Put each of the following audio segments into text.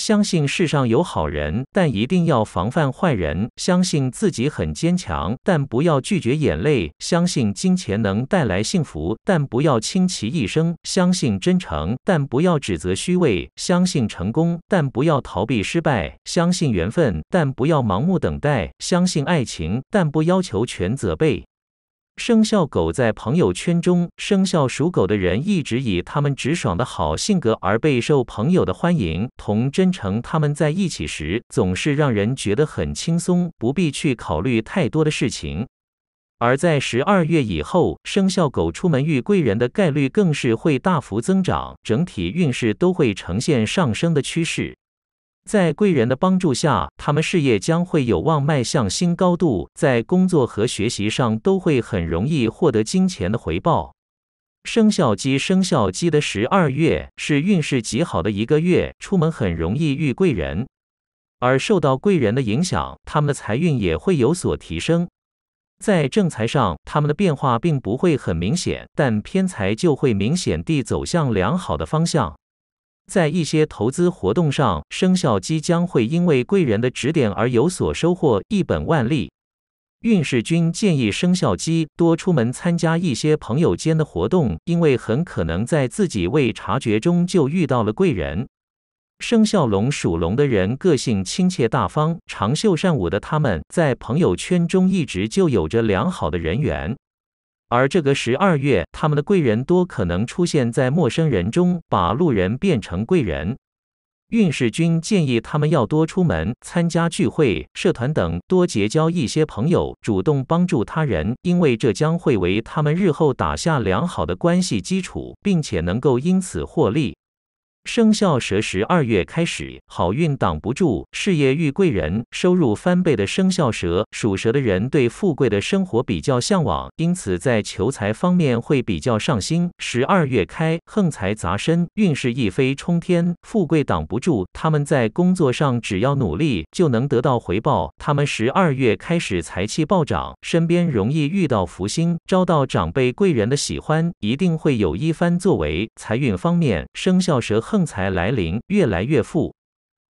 相信世上有好人，但一定要防范坏人；相信自己很坚强，但不要拒绝眼泪；相信金钱能带来幸福，但不要轻其一生；相信真诚，但不要指责虚伪；相信成功，但不要逃避失败；相信缘分，但不要盲目等待；相信爱情，但不要求全责备。生肖狗在朋友圈中，生肖属狗的人一直以他们直爽的好性格而备受朋友的欢迎。同真诚，他们在一起时总是让人觉得很轻松，不必去考虑太多的事情。而在十二月以后，生肖狗出门遇贵人的概率更是会大幅增长，整体运势都会呈现上升的趋势。在贵人的帮助下，他们事业将会有望迈向新高度，在工作和学习上都会很容易获得金钱的回报。生肖鸡，生肖鸡的十二月是运势极好的一个月，出门很容易遇贵人，而受到贵人的影响，他们的财运也会有所提升。在正财上，他们的变化并不会很明显，但偏财就会明显地走向良好的方向。在一些投资活动上，生肖鸡将会因为贵人的指点而有所收获，一本万利。运势君建议生肖鸡多出门参加一些朋友间的活动，因为很可能在自己未察觉中就遇到了贵人。生肖龙属龙的人，个性亲切大方，长袖善舞的他们，在朋友圈中一直就有着良好的人缘。而这个十二月，他们的贵人多可能出现在陌生人中，把路人变成贵人。运势君建议他们要多出门，参加聚会、社团等，多结交一些朋友，主动帮助他人，因为这将会为他们日后打下良好的关系基础，并且能够因此获利。生肖蛇十二月开始，好运挡不住，事业遇贵人，收入翻倍的生肖蛇属蛇的人对富贵的生活比较向往，因此在求财方面会比较上心。十二月开横财砸身，运势一飞冲天，富贵挡不住。他们在工作上只要努力就能得到回报。他们十二月开始财气暴涨，身边容易遇到福星，招到长辈贵人的喜欢，一定会有一番作为。财运方面，生肖蛇横。财来临，越来越富。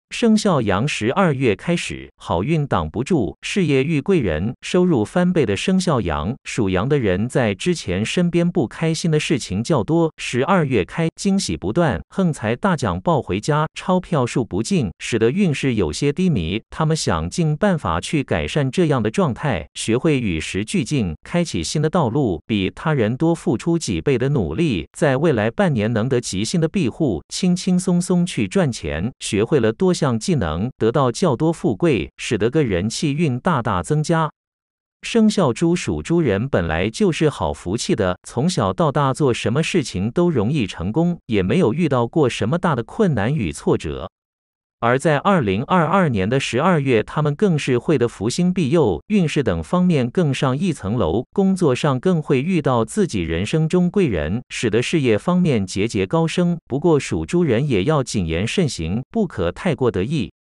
生肖羊十二月开始，好运挡不住，事业遇贵人，收入翻倍的生肖羊。属羊的人在之前身边不开心的事情较多，十二月开惊喜不断，横财大奖抱回家，钞票数不尽，使得运势有些低迷。他们想尽办法去改善这样的状态，学会与时俱进，开启新的道路，比他人多付出几倍的努力，在未来半年能得吉星的庇护，轻轻松松去赚钱，学会了多。项技能得到较多富贵，使得个人气运大大增加。生肖猪属猪人本来就是好福气的，从小到大做什么事情都容易成功，也没有遇到过什么大的困难与挫折。而在二零二二年的十二月，他们更是会得福星庇佑，运势等方面更上一层楼，工作上更会遇到自己人生中贵人，使得事业方面节节高升。不过属猪人也要谨言慎行，不可太过得意。